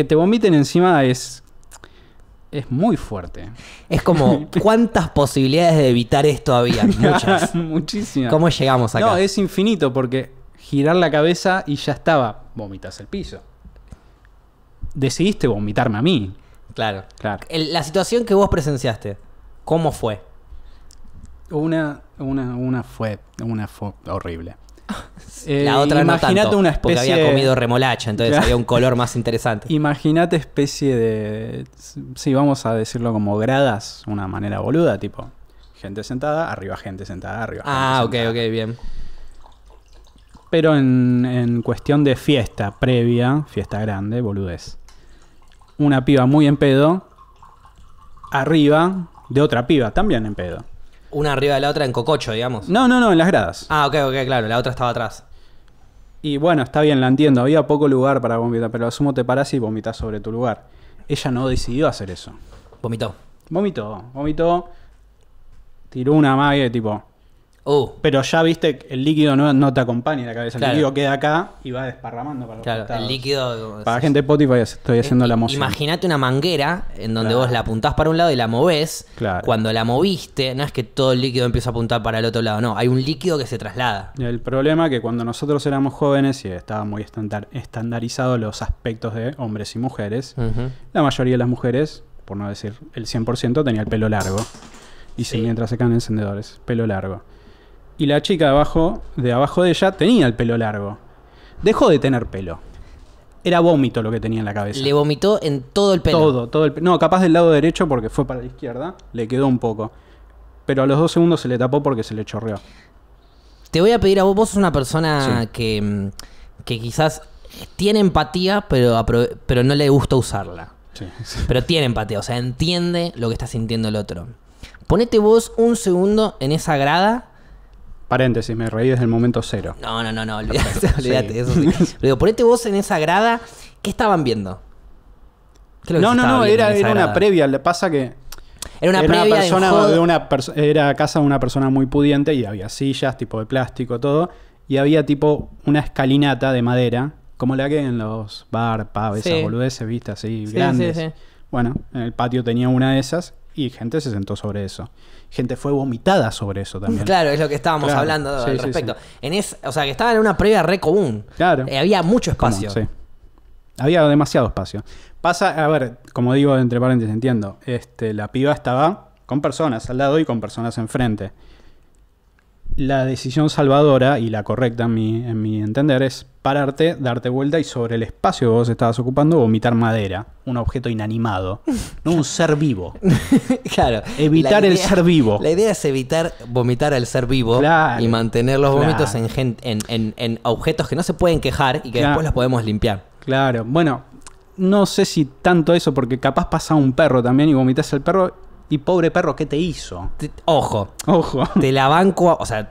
que te vomiten encima es. Es muy fuerte. Es como, ¿cuántas posibilidades de evitar esto había? Muchas. Muchísimas. ¿Cómo llegamos acá? No, es infinito porque girar la cabeza y ya estaba. Vomitas el piso. Decidiste vomitarme a mí. Claro. claro. la situación que vos presenciaste, ¿cómo fue? Una, una, una fue, una fue horrible la eh, otra no una especie porque había comido remolacha, entonces había un color más interesante. Imagínate especie de, Si vamos a decirlo como gradas, una manera boluda, tipo gente sentada, arriba gente sentada, arriba. Ah, ok, ok, bien. Pero en, en cuestión de fiesta previa, fiesta grande, boludez. Una piba muy en pedo, arriba de otra piba también en pedo una arriba de la otra en cococho, digamos. No, no, no, en las gradas. Ah, ok, ok, claro, la otra estaba atrás. Y bueno, está bien, la entiendo, había poco lugar para vomitar, pero asumo te paras y vomitas sobre tu lugar. Ella no decidió hacer eso. Vomitó. Vomitó, vomitó. Tiró una magia tipo, Oh. Pero ya viste, que el líquido no, te acompaña la cabeza. El líquido queda acá y va desparramando para líquido. Para la gente de estoy eh, haciendo la moción Imagínate una manguera en donde vos la apuntás para un lado y la movés. Cuando la moviste, no es que todo el líquido empieza a apuntar para el otro lado. No, hay un líquido que se traslada. El problema es que cuando nosotros éramos jóvenes y estaba muy estándar estandarizado los aspectos de hombres y mujeres, la mayoría de las mujeres, por no decir el 100%, tenía el pelo largo. Y mientras mientras quedan encendedores, pelo largo y la chica de abajo, de abajo de ella tenía el pelo largo. Dejó de tener pelo. Era vómito lo que tenía en la cabeza. Le vomitó en todo el pelo. Todo, todo el pelo. No, capaz del lado derecho porque fue para la izquierda, le quedó un poco. Pero a los dos segundos se le tapó porque se le chorreó. Te voy a pedir a vos, vos sos una persona mm, que, quizás tiene empatía, pero, pero no le gusta usarla. Pero tiene empatía, o sea, entiende lo que está sintiendo el otro. Ponete vos un segundo en esa grada Paréntesis, me reí desde el momento cero. No, no, no, no, olvídate, Pero digo, ponete vos en esa grada, ¿qué estaban viendo? no, no, no, era, una previa, le pasa que... Era una, previa de, una era casa de una persona muy pudiente y había sillas, tipo de plástico, todo, y había tipo una escalinata de madera, como la que en los bar, pub, esas boludeces, viste, así, grandes. Bueno, en el patio tenía una de esas y gente se sentó sobre eso. Gente fue vomitada sobre eso también. Claro, es lo que estábamos hablando al respecto. En es, o sea, que estaba en una previa re común. Claro. Eh, había mucho espacio. había demasiado espacio. Pasa, a ver, como digo entre paréntesis, entiendo. Este, la piba estaba con personas al lado y con personas enfrente la decisión salvadora y la correcta en mi, entender es pararte, darte vuelta y sobre el espacio que vos estabas ocupando vomitar madera, un objeto inanimado, no un ser vivo. claro. Evitar el ser vivo. La idea es evitar vomitar al ser vivo y mantener los vómitos en, objetos que no se pueden quejar y que después los podemos limpiar. Claro, bueno, no sé si tanto eso, porque capaz pasa un perro también y vomitas al perro y pobre perro, ¿qué te hizo? ojo, Ojo. te la banco, o sea,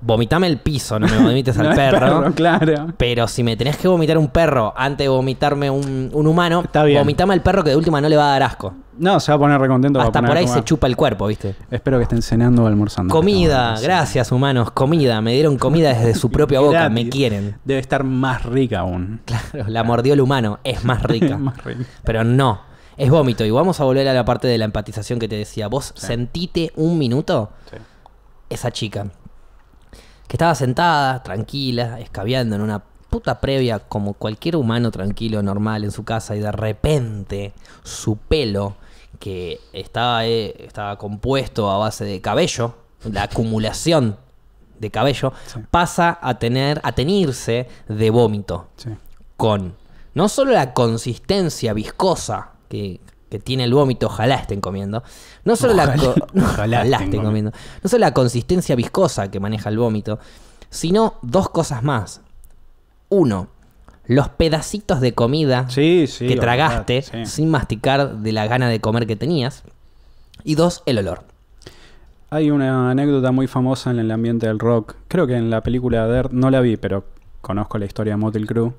vomitame el piso, no me vomites al perro. Claro. Pero si me tenés que vomitar un perro antes de vomitarme un, humano, vomitame al perro que de última no le va a dar asco. No, se va a poner recontento. Hasta por ahí se chupa el cuerpo, ¿viste? Espero que estén cenando o almorzando. Comida, gracias humanos, comida. Me dieron comida desde su propia boca, me quieren. Debe estar más rica aún. Claro, la mordió el humano, es más rica. Más rica. Pero no, es vómito. Y vamos a volver a la parte de la empatización que te decía. Vos sentite un minuto esa chica que estaba sentada, tranquila, escabeando en una puta previa como cualquier humano tranquilo, normal en su casa y de repente su pelo que estaba, eh, estaba compuesto a base de cabello, la acumulación de cabello, pasa a tener, a tenirse de vómito. Con no solo la consistencia viscosa que, tiene el vómito, ojalá estén comiendo. No solo la comiendo. No solo la consistencia viscosa que maneja el vómito, sino dos cosas más. Uno, los pedacitos de comida que tragaste sin masticar de la gana de comer que tenías. Y dos, el olor. Hay una anécdota muy famosa en el ambiente del rock. Creo que en la película Dirt no la vi, pero conozco la historia de Motel Crew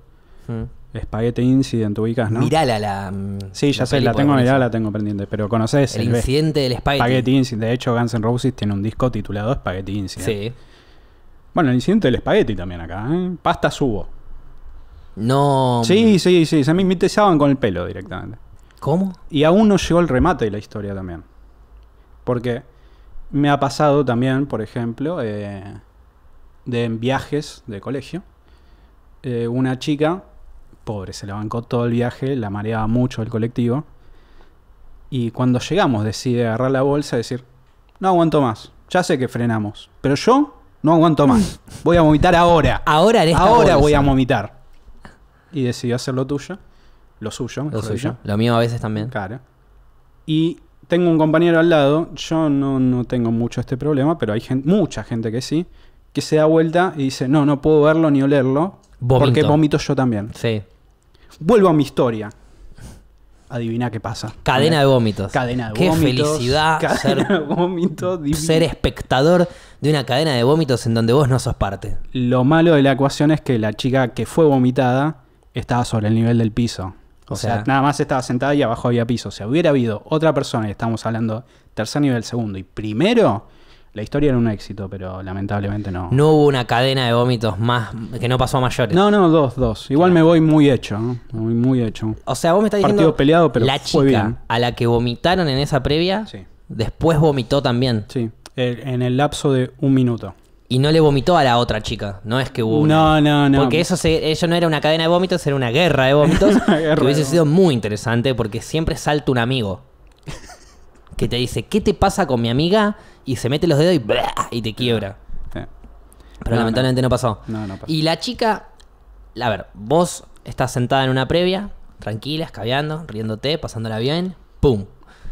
mm. Spaghetti Incident, ubicas, ¿no? Mirala la. Mm, sí, ya sé, la tengo la tengo pendiente, pero conoces el, incidente del Spaghetti. De hecho, Guns N' Roses tiene un disco titulado Spaghetti Incident. Sí. Bueno, el incidente del Spaghetti también acá, ¿eh? Pasta subo. No. Sí, sí, sí, se me mimetizaban con el pelo directamente. ¿Cómo? Y aún no llegó el remate de la historia también. Porque me ha pasado también, por ejemplo, eh, de viajes de colegio, eh, una chica pobre, se la bancó todo el viaje, la mareaba mucho el colectivo. Y cuando llegamos decide agarrar la bolsa y decir, no aguanto más, ya sé que frenamos, pero yo no aguanto más, voy a vomitar ahora. Ahora en Ahora voy a vomitar. Y decidió hacer lo tuyo, lo suyo. Lo suyo, lo mío a veces también. Claro. Y tengo un compañero al lado, yo no, tengo mucho este problema, pero hay mucha gente que sí, que se da vuelta y dice, no, no puedo verlo ni olerlo, porque vomito yo también. Sí. Vuelvo a mi historia. Adivina qué pasa. Cadena de vómitos. Cadena de vómitos. Qué felicidad ser, espectador de una cadena de vómitos en donde vos no sos parte. Lo malo de la ecuación es que la chica que fue vomitada estaba sobre el nivel del piso. O, sea, nada más estaba sentada y abajo había piso. Si hubiera habido otra persona, y estamos hablando tercer nivel, segundo y primero, la historia era un éxito, pero lamentablemente no. No hubo una cadena de vómitos más que no pasó a mayores. No, no, dos, dos. Igual me voy muy hecho, muy, muy hecho. O sea, vos me estás peleado, la chica a la que vomitaron en esa previa, después vomitó también. Sí, en el lapso de un minuto. Y no le vomitó a la otra chica. No es que hubo. No, no, no. Porque eso, eso no era una cadena de vómitos, era una guerra de vómitos. que hubiese sido muy interesante porque siempre salta un amigo que te dice, ¿qué te pasa con mi amiga? Y se mete los dedos y, y te quiebra. Pero lamentablemente no. pasó. Y la chica, a ver, vos estás sentada en una previa, tranquila, escabeando, riéndote, pasándola bien, ¡pum!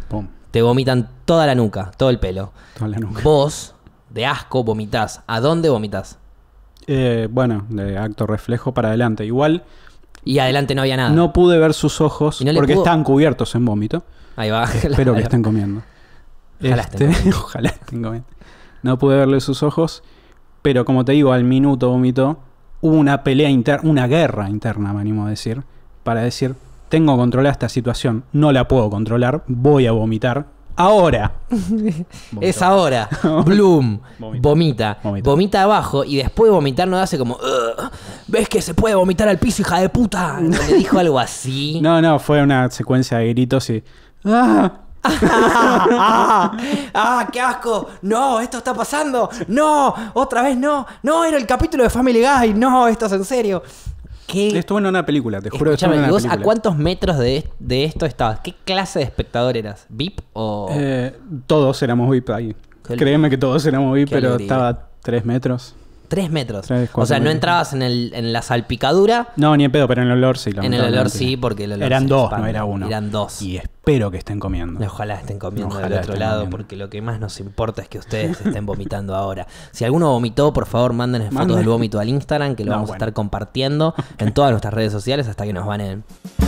¡Pum! Te vomitan toda la nuca, todo el pelo. Toda la nuca. Vos, de asco, vomitas ¿A dónde vomitas eh, bueno, de acto reflejo para adelante. Igual y adelante no había nada. No pude ver sus ojos porque están cubiertos en vómito. Ahí va. Espero que estén comiendo. Este, ojalá, estén comiendo. No pude verle sus ojos, pero como te digo, al minuto vómito, Hubo una pelea interna, una guerra interna, me animo a decir, para decir, tengo controlada esta situación, no la puedo controlar, voy a vomitar, Ahora. es ahora. Bloom. Vomita. vomita. abajo y después vomitar no hace como ves que se puede vomitar al piso, hija de puta. dijo algo así. No, no, fue una secuencia de gritos y. ¡Ah! ah, qué asco! ¡No! ¡Esto está pasando! ¡No! ¡Otra vez no! ¡No! Era el capítulo de Family Guy. ¡No! Esto es en serio. ¿Qué? Estuvo en una película, te juro que estuvo una vos ¿A cuántos metros de, de, esto estabas? ¿Qué clase de espectador eras? ¿VIP o...? Eh, todos éramos VIP ahí. Créeme que todos éramos VIP, pero estaba a tres metros. 3 metros. o sea, no entrabas en, el, en la salpicadura. No, ni en pedo, pero en el olor sí. En el olor sí, porque el olor Eran dos, no era uno. Eran dos. Y espero que estén comiendo. Ojalá estén comiendo del otro lado, porque lo que más nos importa es que ustedes estén vomitando ahora. Si alguno vomitó, por favor, manden fotos del vómito al Instagram, que lo vamos a estar compartiendo en todas nuestras redes sociales hasta que nos van en...